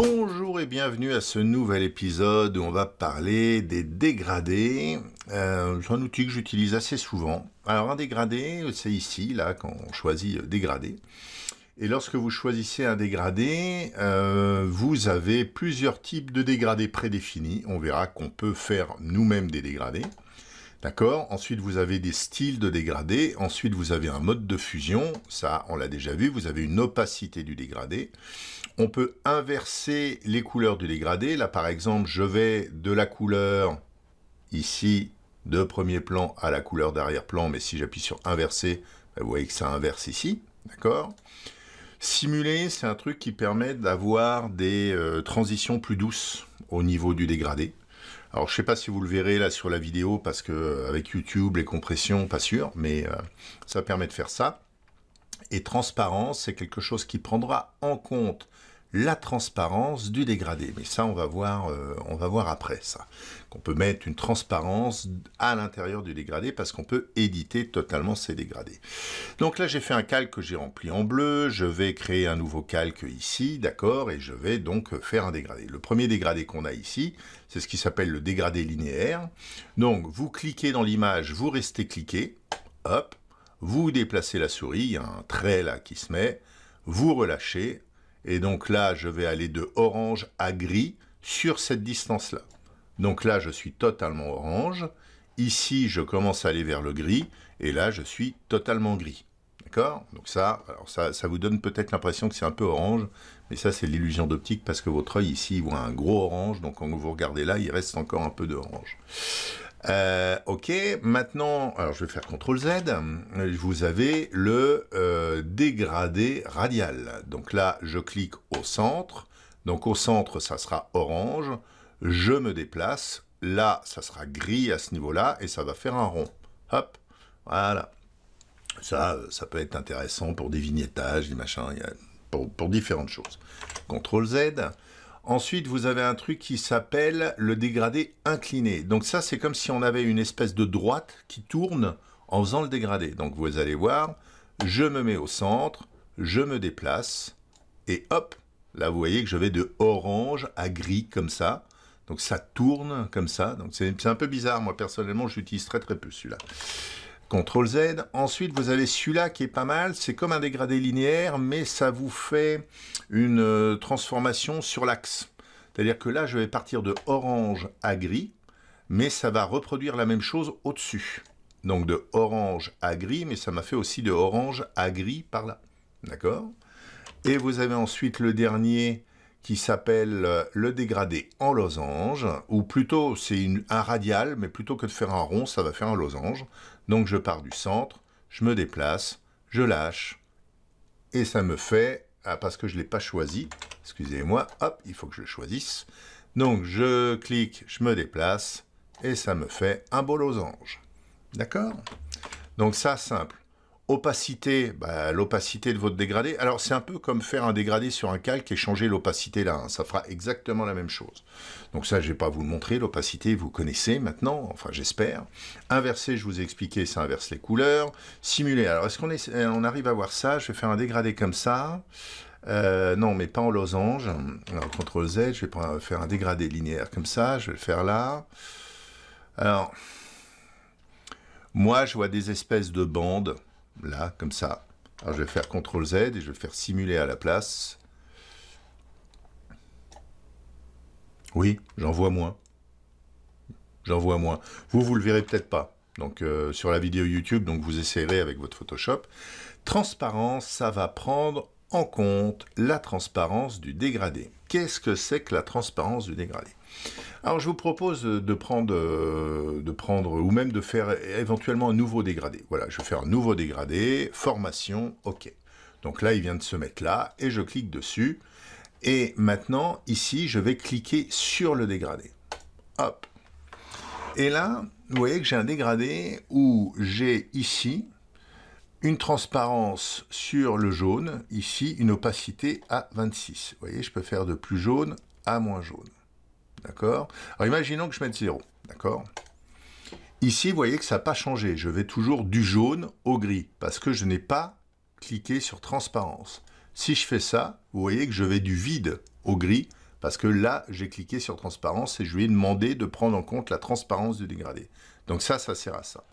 Bonjour et bienvenue à ce nouvel épisode où on va parler des dégradés. Euh, c'est un outil que j'utilise assez souvent. Alors un dégradé, c'est ici, là, quand on choisit euh, dégradé. Et lorsque vous choisissez un dégradé, euh, vous avez plusieurs types de dégradés prédéfinis. On verra qu'on peut faire nous-mêmes des dégradés. D'accord Ensuite, vous avez des styles de dégradé. Ensuite, vous avez un mode de fusion. Ça, on l'a déjà vu. Vous avez une opacité du dégradé. On peut inverser les couleurs du dégradé. Là, par exemple, je vais de la couleur ici de premier plan à la couleur d'arrière-plan. Mais si j'appuie sur inverser, bah, vous voyez que ça inverse ici. D'accord Simuler, c'est un truc qui permet d'avoir des euh, transitions plus douces au niveau du dégradé. Alors je ne sais pas si vous le verrez là sur la vidéo parce que euh, avec YouTube les compressions, pas sûr, mais euh, ça permet de faire ça. Et transparence, c'est quelque chose qui prendra en compte la transparence du dégradé. Mais ça, on va voir, euh, on va voir après ça. Qu'on peut mettre une transparence à l'intérieur du dégradé parce qu'on peut éditer totalement ces dégradés. Donc là, j'ai fait un calque que j'ai rempli en bleu. Je vais créer un nouveau calque ici, d'accord, et je vais donc faire un dégradé. Le premier dégradé qu'on a ici, c'est ce qui s'appelle le dégradé linéaire. Donc, vous cliquez dans l'image, vous restez cliqué, hop, vous déplacez la souris, il y a un trait là qui se met, vous relâchez, et donc là, je vais aller de orange à gris sur cette distance-là. Donc là, je suis totalement orange. Ici, je commence à aller vers le gris. Et là, je suis totalement gris. D'accord Donc ça, alors ça, ça vous donne peut-être l'impression que c'est un peu orange. Mais ça, c'est l'illusion d'optique parce que votre œil ici, il voit un gros orange. Donc quand vous regardez là, il reste encore un peu d'orange. Euh, ok, maintenant, alors je vais faire CTRL Z, vous avez le euh, dégradé radial. Donc là, je clique au centre, donc au centre, ça sera orange, je me déplace, là, ça sera gris à ce niveau-là, et ça va faire un rond. Hop, voilà. Ça, euh, ça peut être intéressant pour des vignettages, des machins, pour, pour différentes choses. CTRL Z, Ensuite, vous avez un truc qui s'appelle le dégradé incliné. Donc ça, c'est comme si on avait une espèce de droite qui tourne en faisant le dégradé. Donc vous allez voir, je me mets au centre, je me déplace, et hop, là vous voyez que je vais de orange à gris comme ça. Donc ça tourne comme ça. Donc c'est un peu bizarre. Moi personnellement, j'utilise très très peu celui-là. CTRL Z. Ensuite, vous avez celui-là qui est pas mal. C'est comme un dégradé linéaire, mais ça vous fait une euh, transformation sur l'axe. C'est-à-dire que là, je vais partir de orange à gris, mais ça va reproduire la même chose au-dessus. Donc de orange à gris, mais ça m'a fait aussi de orange à gris par là. D'accord Et vous avez ensuite le dernier qui s'appelle euh, le dégradé en losange, ou plutôt c'est un radial, mais plutôt que de faire un rond, ça va faire un losange. Donc je pars du centre, je me déplace, je lâche, et ça me fait, ah, parce que je ne l'ai pas choisi, excusez-moi, hop, il faut que je le choisisse. Donc je clique, je me déplace, et ça me fait un beau losange. D'accord Donc ça, simple. Opacité, bah, l'opacité de votre dégradé. Alors c'est un peu comme faire un dégradé sur un calque et changer l'opacité là. Hein. Ça fera exactement la même chose. Donc ça, je ne vais pas vous le montrer. L'opacité, vous connaissez maintenant. Enfin, j'espère. Inverser, je vous ai expliqué, ça inverse les couleurs. Simuler. Alors est-ce qu'on est, on arrive à voir ça Je vais faire un dégradé comme ça. Euh, non, mais pas en losange. Alors CTRL Z, je vais faire un dégradé linéaire comme ça. Je vais le faire là. Alors, moi, je vois des espèces de bandes là, comme ça. Alors je vais faire CTRL Z et je vais faire simuler à la place. Oui, j'en vois moins. J'en vois moins. Vous, vous le verrez peut-être pas. Donc euh, sur la vidéo YouTube, donc vous essayerez avec votre Photoshop. Transparence, ça va prendre en compte la transparence du dégradé. Qu'est-ce que c'est que la transparence du dégradé Alors je vous propose de prendre, euh, de prendre ou même de faire éventuellement un nouveau dégradé. Voilà, je vais faire un nouveau dégradé, formation, OK. Donc là, il vient de se mettre là et je clique dessus. Et maintenant, ici, je vais cliquer sur le dégradé. Hop. Et là, vous voyez que j'ai un dégradé où j'ai ici une transparence sur le jaune, ici une opacité à 26. Vous voyez, je peux faire de plus jaune à moins jaune. D'accord Alors imaginons que je mette 0. D'accord Ici, vous voyez que ça n'a pas changé. Je vais toujours du jaune au gris parce que je n'ai pas cliqué sur transparence. Si je fais ça, vous voyez que je vais du vide au gris parce que là, j'ai cliqué sur transparence et je lui ai demandé de prendre en compte la transparence du dégradé. Donc ça, ça sert à ça.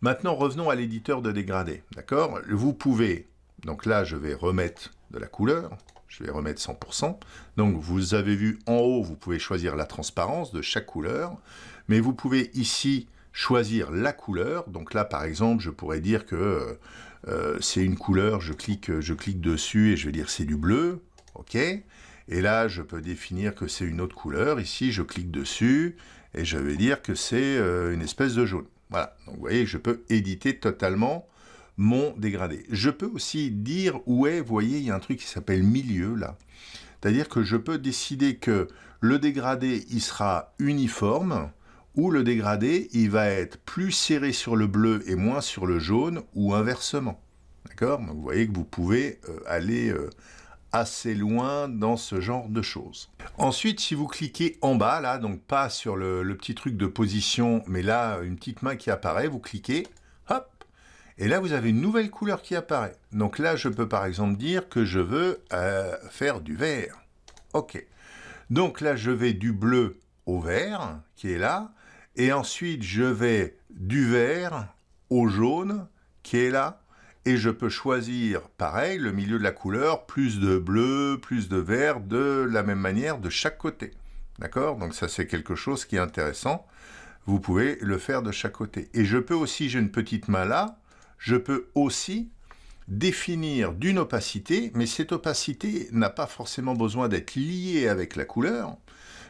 Maintenant, revenons à l'éditeur de dégradé. D'accord Vous pouvez, donc là, je vais remettre de la couleur. Je vais remettre 100%. Donc, vous avez vu en haut, vous pouvez choisir la transparence de chaque couleur. Mais vous pouvez ici choisir la couleur. Donc là, par exemple, je pourrais dire que euh, c'est une couleur. Je clique, je clique dessus et je vais dire c'est du bleu. OK et là, je peux définir que c'est une autre couleur. Ici, je clique dessus et je vais dire que c'est euh, une espèce de jaune. Voilà, donc vous voyez, je peux éditer totalement mon dégradé. Je peux aussi dire où est, vous voyez, il y a un truc qui s'appelle milieu là. C'est-à-dire que je peux décider que le dégradé, il sera uniforme, ou le dégradé, il va être plus serré sur le bleu et moins sur le jaune, ou inversement. D'accord Donc vous voyez que vous pouvez euh, aller euh, assez loin dans ce genre de choses. Ensuite, si vous cliquez en bas, là, donc pas sur le, petit truc de position, mais là, une petite main qui apparaît, vous cliquez, hop, et là, vous avez une nouvelle couleur qui apparaît. Donc là, je peux par exemple dire que je veux euh, faire du vert. OK. Donc là, je vais du bleu au vert, qui est là, et ensuite, je vais du vert au jaune, qui est là, et je peux choisir, pareil, le milieu de la couleur, plus de bleu, plus de vert, de la même manière, de chaque côté. D'accord Donc ça, c'est quelque chose qui est intéressant. Vous pouvez le faire de chaque côté. Et je peux aussi, j'ai une petite main là, je peux aussi définir d'une opacité, mais cette opacité n'a pas forcément besoin d'être liée avec la couleur.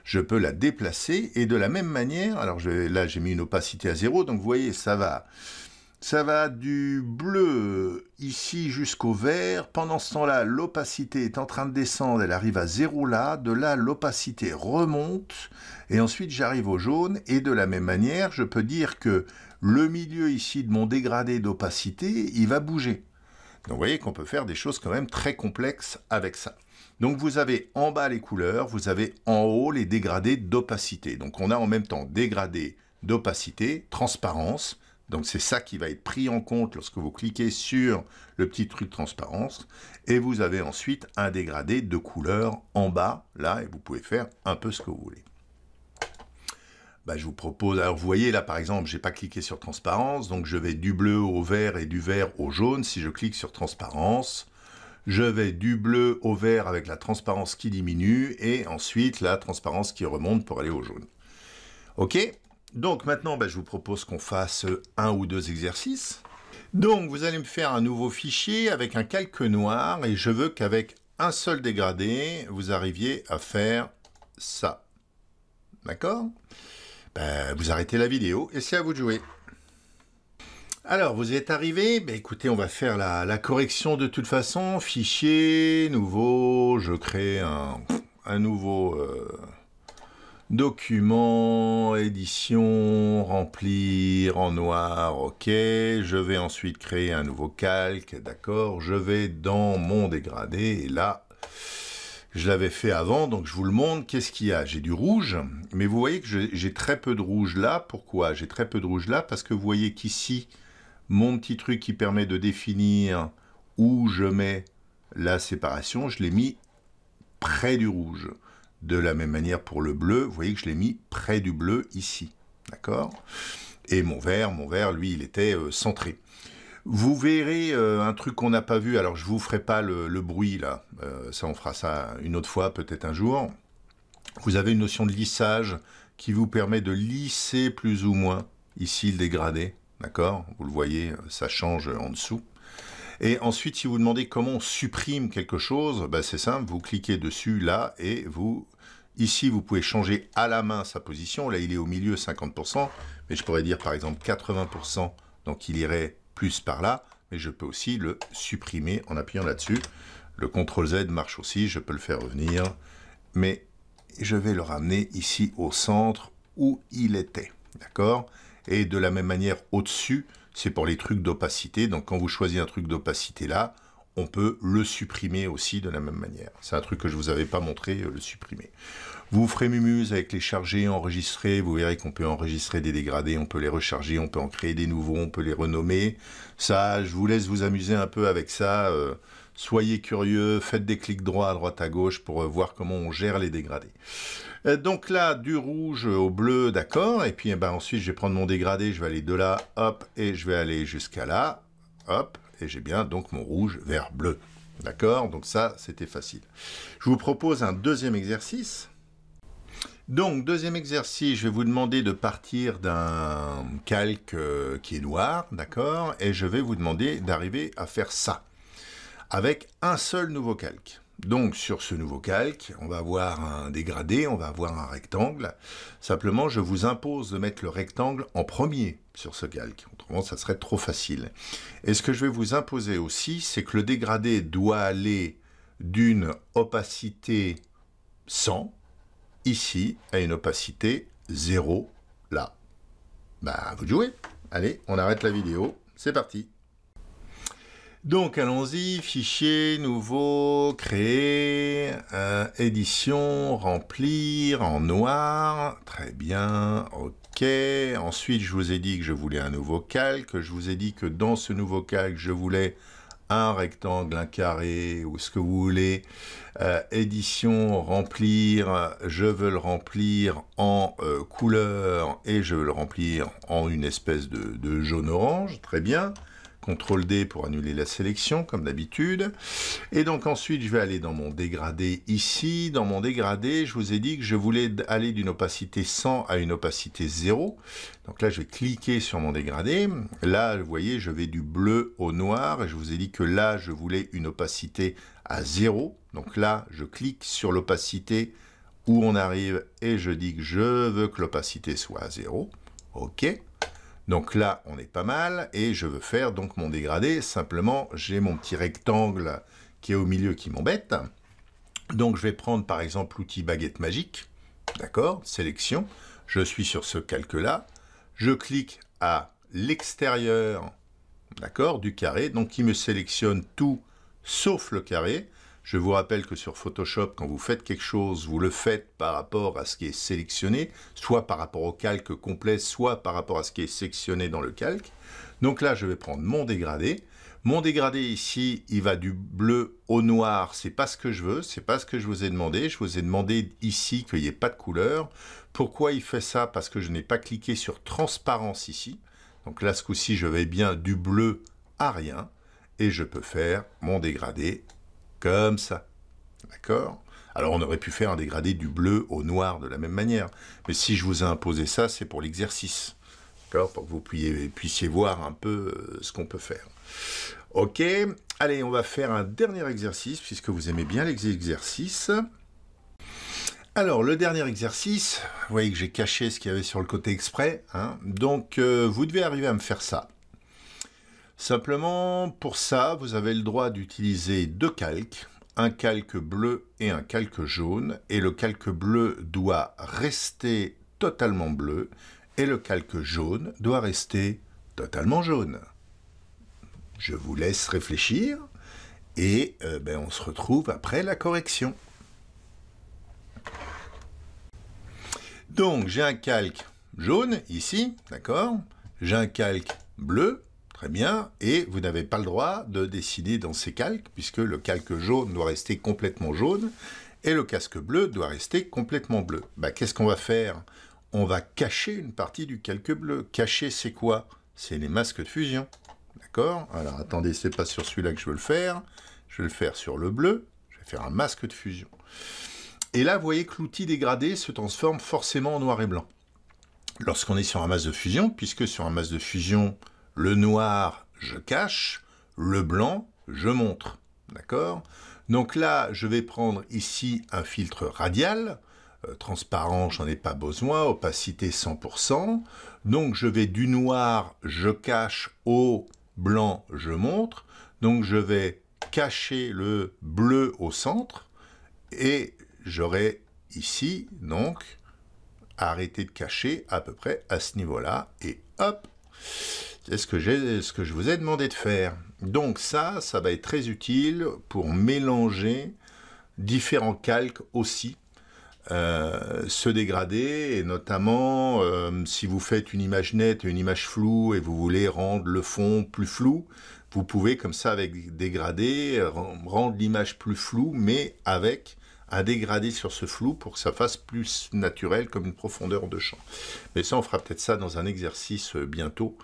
Je peux la déplacer et de la même manière, alors là j'ai mis une opacité à zéro, donc vous voyez, ça va ça va du bleu ici jusqu'au vert. Pendant ce temps-là, l'opacité est en train de descendre. Elle arrive à zéro là. De là, l'opacité remonte. Et ensuite, j'arrive au jaune. Et de la même manière, je peux dire que le milieu ici de mon dégradé d'opacité, il va bouger. Donc vous voyez qu'on peut faire des choses quand même très complexes avec ça. Donc vous avez en bas les couleurs, vous avez en haut les dégradés d'opacité. Donc on a en même temps dégradé d'opacité, transparence, donc c'est ça qui va être pris en compte lorsque vous cliquez sur le petit truc transparence. Et vous avez ensuite un dégradé de couleur en bas, là, et vous pouvez faire un peu ce que vous voulez. Bah, je vous propose, alors vous voyez là par exemple, je n'ai pas cliqué sur transparence, donc je vais du bleu au vert et du vert au jaune. Si je clique sur transparence, je vais du bleu au vert avec la transparence qui diminue et ensuite la transparence qui remonte pour aller au jaune. Ok donc maintenant, ben, je vous propose qu'on fasse euh, un ou deux exercices. Donc vous allez me faire un nouveau fichier avec un calque noir et je veux qu'avec un seul dégradé, vous arriviez à faire ça. D'accord ben, Vous arrêtez la vidéo et c'est à vous de jouer. Alors, vous êtes arrivé, ben, écoutez, on va faire la, correction de toute façon. Fichier, nouveau, je crée un, nouveau... Euh, document, édition, remplir en noir, ok. Je vais ensuite créer un nouveau calque, d'accord. Je vais dans mon dégradé et là, je l'avais fait avant, donc je vous le montre. Qu'est-ce qu'il y a J'ai du rouge, mais vous voyez que j'ai très peu de rouge là. Pourquoi J'ai très peu de rouge là parce que vous voyez qu'ici, mon petit truc qui permet de définir où je mets la séparation, je l'ai mis près du rouge. De la même manière pour le bleu, vous voyez que je l'ai mis près du bleu ici. D'accord Et mon vert, mon vert, lui, il était euh, centré. Vous verrez euh, un truc qu'on n'a pas vu, alors je vous ferai pas le, bruit là, euh, ça on fera ça une autre fois, peut-être un jour. Vous avez une notion de lissage qui vous permet de lisser plus ou moins ici le dégradé, d'accord Vous le voyez, ça change en dessous. Et ensuite, si vous demandez comment on supprime quelque chose, bah, c'est simple, vous cliquez dessus là et vous... Ici, vous pouvez changer à la main sa position. Là, il est au milieu 50%, mais je pourrais dire par exemple 80%, donc il irait plus par là. Mais je peux aussi le supprimer en appuyant là-dessus. Le CTRL Z marche aussi, je peux le faire revenir. Mais je vais le ramener ici au centre où il était. D'accord Et de la même manière, au-dessus, c'est pour les trucs d'opacité. Donc quand vous choisissez un truc d'opacité là, on peut le supprimer aussi de la même manière. C'est un truc que je vous avais pas montré, euh, le supprimer. Vous ferez Mumuse avec les chargés, enregistrés. vous verrez qu'on peut enregistrer des dégradés, on peut les recharger, on peut en créer des nouveaux, on peut les renommer. Ça, je vous laisse vous amuser un peu avec ça. Euh, soyez curieux, faites des clics droit, à droite à gauche pour euh, voir comment on gère les dégradés. Donc là, du rouge au bleu, d'accord. Et puis eh ben, ensuite, je vais prendre mon dégradé, je vais aller de là, hop, et je vais aller jusqu'à là, hop, et j'ai bien donc mon rouge, vert, bleu. D'accord Donc ça, c'était facile. Je vous propose un deuxième exercice. Donc, deuxième exercice, je vais vous demander de partir d'un calque euh, qui est noir, d'accord Et je vais vous demander d'arriver à faire ça, avec un seul nouveau calque. Donc sur ce nouveau calque, on va avoir un dégradé, on va avoir un rectangle. Simplement, je vous impose de mettre le rectangle en premier sur ce calque. Autrement, ça serait trop facile. Et ce que je vais vous imposer aussi, c'est que le dégradé doit aller d'une opacité 100 ici à une opacité 0 là. Bah, vous jouez. Allez, on arrête la vidéo. C'est parti. Donc allons-y, fichier, nouveau, créer, euh, édition, remplir, en noir, très bien, ok. Ensuite, je vous ai dit que je voulais un nouveau calque, je vous ai dit que dans ce nouveau calque, je voulais un rectangle, un carré, ou ce que vous voulez, euh, édition, remplir, je veux le remplir en euh, couleur et je veux le remplir en une espèce de jaune-orange, très bien. CTRL D pour annuler la sélection, comme d'habitude. Et donc ensuite, je vais aller dans mon dégradé ici. Dans mon dégradé, je vous ai dit que je voulais aller d'une opacité 100 à une opacité 0. Donc là, je vais cliquer sur mon dégradé. Là, vous voyez, je vais du bleu au noir. Et je vous ai dit que là, je voulais une opacité à 0. Donc là, je clique sur l'opacité où on arrive et je dis que je veux que l'opacité soit à 0. OK. Donc là, on est pas mal, et je veux faire donc mon dégradé. Simplement, j'ai mon petit rectangle qui est au milieu qui m'embête. Donc je vais prendre par exemple l'outil baguette magique. D'accord Sélection. Je suis sur ce calque-là. Je clique à l'extérieur du carré. Donc, il me sélectionne tout sauf le carré. Je vous rappelle que sur Photoshop, quand vous faites quelque chose, vous le faites par rapport à ce qui est sélectionné, soit par rapport au calque complet, soit par rapport à ce qui est sélectionné dans le calque. Donc là, je vais prendre mon dégradé. Mon dégradé ici, il va du bleu au noir, c'est pas ce que je veux, c'est pas ce que je vous ai demandé. Je vous ai demandé ici qu'il n'y ait pas de couleur. Pourquoi il fait ça Parce que je n'ai pas cliqué sur transparence ici. Donc là, ce coup-ci, je vais bien du bleu à rien et je peux faire mon dégradé comme ça. D'accord Alors on aurait pu faire un dégradé du bleu au noir de la même manière, mais si je vous ai imposé ça, c'est pour l'exercice. D'accord Pour que vous puissiez, voir un peu euh, ce qu'on peut faire. Ok, allez, on va faire un dernier exercice, puisque vous aimez bien les exercices. Alors, le dernier exercice, vous voyez que j'ai caché ce qu'il y avait sur le côté exprès. Hein Donc, euh, vous devez arriver à me faire ça. Simplement, pour ça, vous avez le droit d'utiliser deux calques, un calque bleu et un calque jaune, et le calque bleu doit rester totalement bleu, et le calque jaune doit rester totalement jaune. Je vous laisse réfléchir, et euh, ben, on se retrouve après la correction. Donc, j'ai un calque jaune ici, d'accord J'ai un calque bleu Très bien. Et vous n'avez pas le droit de dessiner dans ces calques, puisque le calque jaune doit rester complètement jaune et le casque bleu doit rester complètement bleu. Bah, qu'est-ce qu'on va faire On va cacher une partie du calque bleu. Cacher, c'est quoi C'est les masques de fusion. D'accord Alors, attendez, c'est pas sur celui-là que je veux le faire. Je vais le faire sur le bleu. Je vais faire un masque de fusion. Et là, vous voyez que l'outil dégradé se transforme forcément en noir et blanc. Lorsqu'on est sur un masque de fusion, puisque sur un masque de fusion, le noir, je cache. Le blanc, je montre. D'accord Donc là, je vais prendre ici un filtre radial. Transparent, euh, transparent, j'en ai pas besoin. Opacité 100%. Donc je vais du noir, je cache, au blanc, je montre. Donc je vais cacher le bleu au centre. Et j'aurai ici, donc, arrêter de cacher à peu près à ce niveau-là. Et hop, c'est ce que, je vous ai demandé de faire. Donc ça, ça va être très utile pour mélanger différents calques aussi, euh, se dégrader, et notamment euh, si vous faites une image nette et une image floue et vous voulez rendre le fond plus flou, vous pouvez comme ça avec dégrader, euh, rendre l'image plus floue, mais avec à dégrader sur ce flou pour que ça fasse plus naturel comme une profondeur de champ. Mais ça, on fera peut-être ça dans un exercice euh, bientôt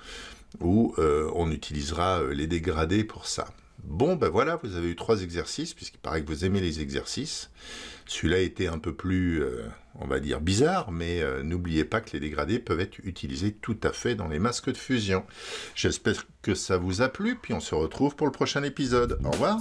où euh, on utilisera euh, les dégradés pour ça. Bon, ben voilà, vous avez eu trois exercices, puisqu'il paraît que vous aimez les exercices. Celui-là était un peu plus, on va dire, bizarre, mais n'oubliez pas que les dégradés peuvent être utilisés tout à fait dans les masques de fusion. J'espère que ça vous a plu, puis on se retrouve pour le prochain épisode. Au revoir